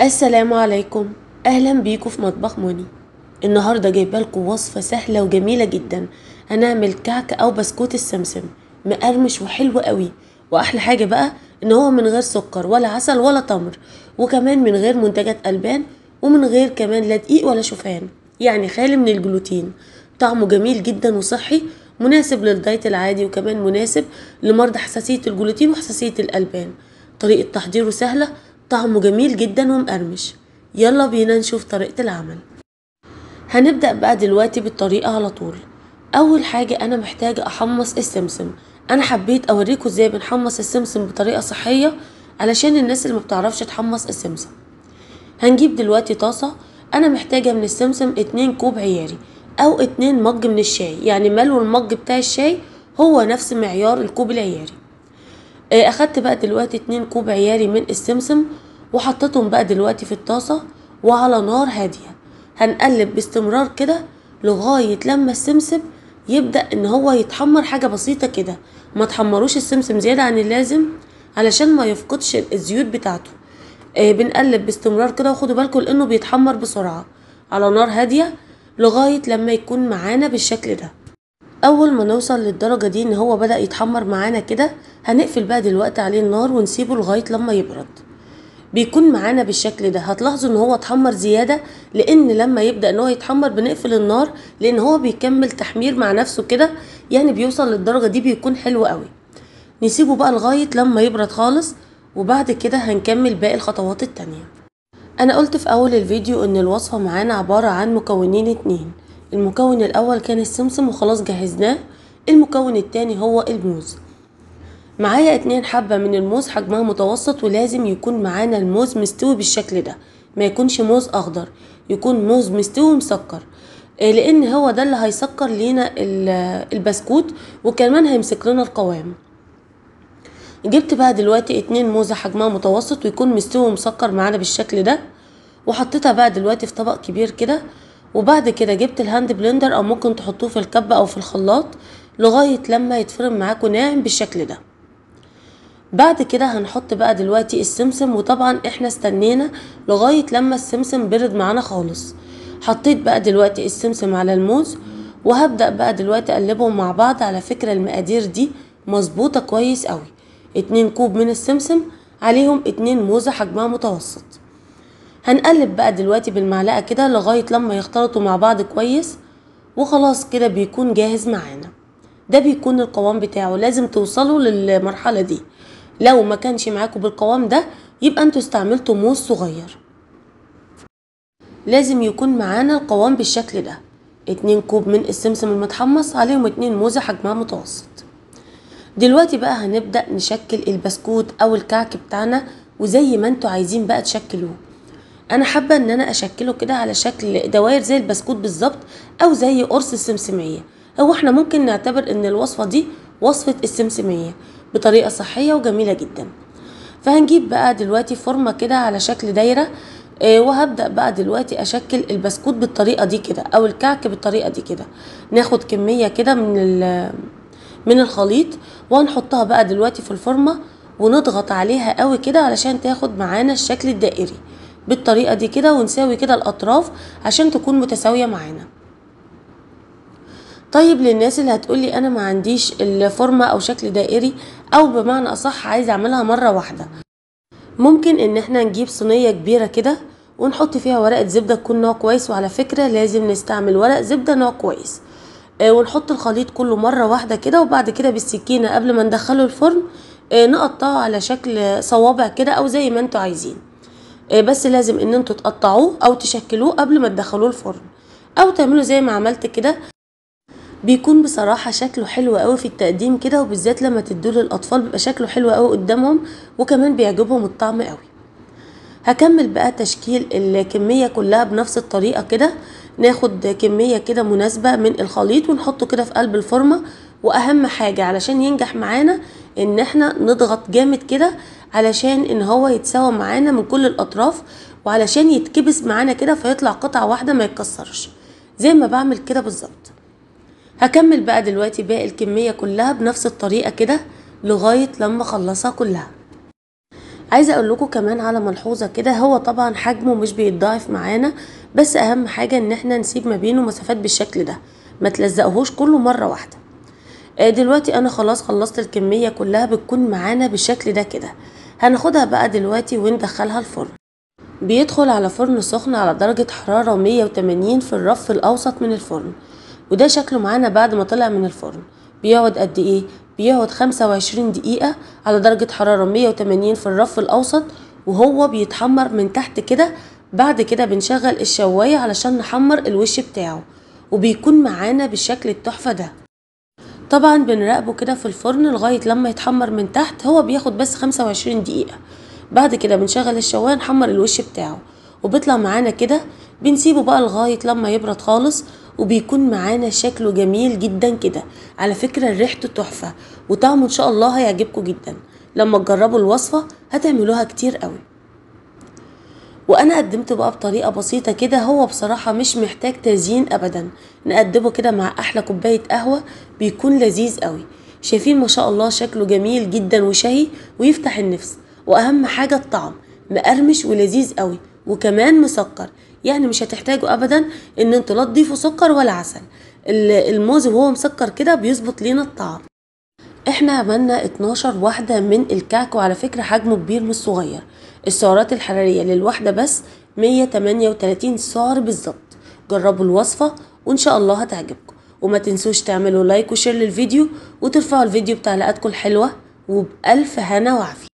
السلام عليكم اهلا بيكم في مطبخ موني النهارده جايبه لكم وصفه سهله وجميله جدا هنعمل كعك او بسكوت السمسم مقرمش وحلو قوي واحلى حاجه بقى ان هو من غير سكر ولا عسل ولا تمر وكمان من غير منتجات البان ومن غير كمان لا دقيق ولا شوفان يعني خالي من الجلوتين طعمه جميل جدا وصحي مناسب للدايت العادي وكمان مناسب لمرضى حساسيه الجلوتين وحساسيه الالبان طريقه تحضيره سهله طعمه جميل جدا ومقرمش يلا بينا نشوف طريقة العمل هنبدأ بقى دلوقتي بالطريقة على طول أول حاجة أنا محتاجة أحمص السمسم أنا حبيت أوريكم إزاي بنحمص السمسم بطريقة صحية علشان الناس اللي مبتعرفش تحمص السمسم هنجيب دلوقتي طاسة أنا محتاجة من السمسم اتنين كوب عياري أو اتنين مج من الشاي يعني ملو المج بتاع الشاي هو نفس معيار الكوب العياري آه، اخدت بقى دلوقتي اتنين كوب عياري من السمسم وحطيتهم بقى دلوقتي في الطاسة وعلى نار هادية هنقلب باستمرار كده لغاية لما السمسم يبدأ ان هو يتحمر حاجة بسيطة كده ما تحمروش السمسم زيادة عن اللازم علشان ما يفقدش الزيوت بتاعته آه بنقلب باستمرار كده وخدوا بالكم لانه بيتحمر بسرعة على نار هادية لغاية لما يكون معانا بالشكل ده اول ما نوصل للدرجة دي ان هو بدأ يتحمر معانا كده هنقفل بقى دلوقتي عليه النار ونسيبه لغاية لما يبرد بيكون معانا بالشكل ده هتلاحظوا ان هو اتحمر زيادة لان لما يبدأ ان هو يتحمر بنقفل النار لان هو بيكمل تحمير مع نفسه كده يعني بيوصل للدرجة دي بيكون حلو قوي نسيبه بقى لغاية لما يبرد خالص وبعد كده هنكمل باقي الخطوات التانية انا قلت في اول الفيديو ان الوصفة معانا عبارة عن مكونين اتنين المكون الاول كان السمسم وخلاص جهزناه المكون التاني هو الموز معايا اتنين حبة من الموز حجمها متوسط ولازم يكون معانا الموز مستوي بالشكل ده ما يكونش موز اخضر يكون موز مستوي ومسكر آه، لان هو ده اللي هيسكر لينا البسكوت وكمان هيمسك لنا القوام جبت بقى دلوقتي اتنين موزة حجمها متوسط ويكون مستوي ومسكر معانا بالشكل ده وحطيتها بقى دلوقتي في طبق كبير كده وبعد كده جبت الهاند بلندر او ممكن تحطوه في الكب او في الخلاط لغاية لما يتفرم معاكم ناعم بالشكل ده بعد كده هنحط بقى دلوقتي السمسم وطبعا احنا استنينا لغاية لما السمسم برد معانا خالص حطيت بقى دلوقتي السمسم على الموز وهبدأ بقى دلوقتي اقلبهم مع بعض على فكرة المقادير دي مظبوطة كويس قوي اتنين كوب من السمسم عليهم اتنين موزة حجمها متوسط هنقلب بقى دلوقتي بالمعلقة كده لغاية لما يختلطوا مع بعض كويس وخلاص كده بيكون جاهز معانا ده بيكون القوام بتاعه لازم توصلوا للمرحلة دي لو ما كانش معاكم بالقوام ده يبقى انتوا استعملتوا موز صغير لازم يكون معانا القوام بالشكل ده اتنين كوب من السمسم المتحمص عليهم اتنين موزة حجمها متوسط دلوقتي بقى هنبدأ نشكل البسكوت او الكعك بتاعنا وزي ما انتوا عايزين بقى تشكلوه انا حابه ان انا اشكله كده على شكل دوائر زي البسكوت بالظبط او زي قرص السمسميه او احنا ممكن نعتبر ان الوصفه دي وصفه السمسميه بطريقه صحيه وجميله جدا فهنجيب بقى دلوقتي فورمه كده على شكل دايره آه، وهبدأ بقى دلوقتي أشكل البسكوت بالطريقة دي كده أو الكعك بالطريقة دي كده ناخد كمية كده من من الخليط وهنحطها بقى دلوقتي في الفورمة ونضغط عليها قوي كده علشان تاخد معانا الشكل الدائري بالطريقة دي كده ونساوي كده الأطراف عشان تكون متساوية معانا طيب للناس اللي هتقولي انا ما عنديش الفورمة او شكل دائري او بمعنى اصح عايزة اعملها مرة واحدة ممكن ان احنا نجيب صينية كبيرة كده ونحط فيها ورقة زبدة تكون نوع كويس وعلى فكرة لازم نستعمل ورق زبدة نوع كويس آه، ونحط الخليط كله مرة واحدة كده وبعد كده بالسكينة قبل ما ندخله الفرن آه، نقطعه على شكل صوابع كده او زي ما انتوا عايزين آه، بس لازم ان انتوا تقطعوه او تشكلوه قبل ما تدخلوه الفرن او تعملوا زي ما عملت كده بيكون بصراحة شكله حلو قوي في التقديم كده وبالذات لما تدوه للأطفال بيبقى شكله حلو قوي قدامهم وكمان بيعجبهم الطعم قوي هكمل بقى تشكيل الكمية كلها بنفس الطريقة كده ناخد كمية كده مناسبة من الخليط ونحطه كده في قلب الفرمة واهم حاجة علشان ينجح معانا ان احنا نضغط جامد كده علشان ان هو يتساوى معانا من كل الاطراف وعلشان يتكبس معانا كده فيطلع قطعه واحده ما يتكسرش زي ما بعمل كده بالظبط هكمل بقى دلوقتي باقي الكميه كلها بنفس الطريقه كده لغايه لما اخلصها كلها عايزه اقول لكم كمان على ملحوظه كده هو طبعا حجمه مش بيتضاعف معانا بس اهم حاجه ان احنا نسيب ما بينه مسافات بالشكل ده ما تلزقهوش كله مره واحده آه، دلوقتي انا خلاص خلصت الكميه كلها بتكون معانا بالشكل ده كده هناخدها بقى دلوقتي وندخلها الفرن بيدخل على فرن سخن على درجة حرارة 180 في الرف الأوسط من الفرن وده شكله معانا بعد ما طلع من الفرن بيقعد قد ايه بيقعد 25 دقيقة على درجة حرارة 180 في الرف الأوسط وهو بيتحمر من تحت كده بعد كده بنشغل الشواية علشان نحمر الوش بتاعه وبيكون معانا بالشكل التحفة ده طبعا بنراقبه كده في الفرن لغاية لما يتحمر من تحت هو بياخد بس خمسة وعشرين دقيقة بعد كده بنشغل الشواية نحمر الوش بتاعه وبيطلع معانا كده بنسيبه بقى لغاية لما يبرد خالص وبيكون معانا شكله جميل جدا كده على فكرة ريحته تحفة وطعمه ان شاء الله هيعجبكم جدا لما تجربوا الوصفة هتعملوها كتير قوي وانا قدمت بقى بطريقه بسيطه كده هو بصراحه مش محتاج تزيين ابدا نقدمه كده مع احلى كوبايه قهوه بيكون لذيذ قوي شايفين ما شاء الله شكله جميل جدا وشهي ويفتح النفس واهم حاجه الطعم مقرمش ولذيذ قوي وكمان مسكر يعني مش هتحتاجوا ابدا ان انتوا لا تضيفوا سكر ولا عسل الموز وهو مسكر كده بيظبط لينا الطعم احنا عملنا 12 واحدة من الكعك وعلى فكرة حجمه كبير مش صغير السعرات الحرارية للواحدة بس 138 سعر بالظبط جربوا الوصفة وإن شاء الله هتعجبكم وما تنسوش تعملوا لايك وشير للفيديو وترفعوا الفيديو بتعليقاتكم الحلوة وبألف هنا وعافية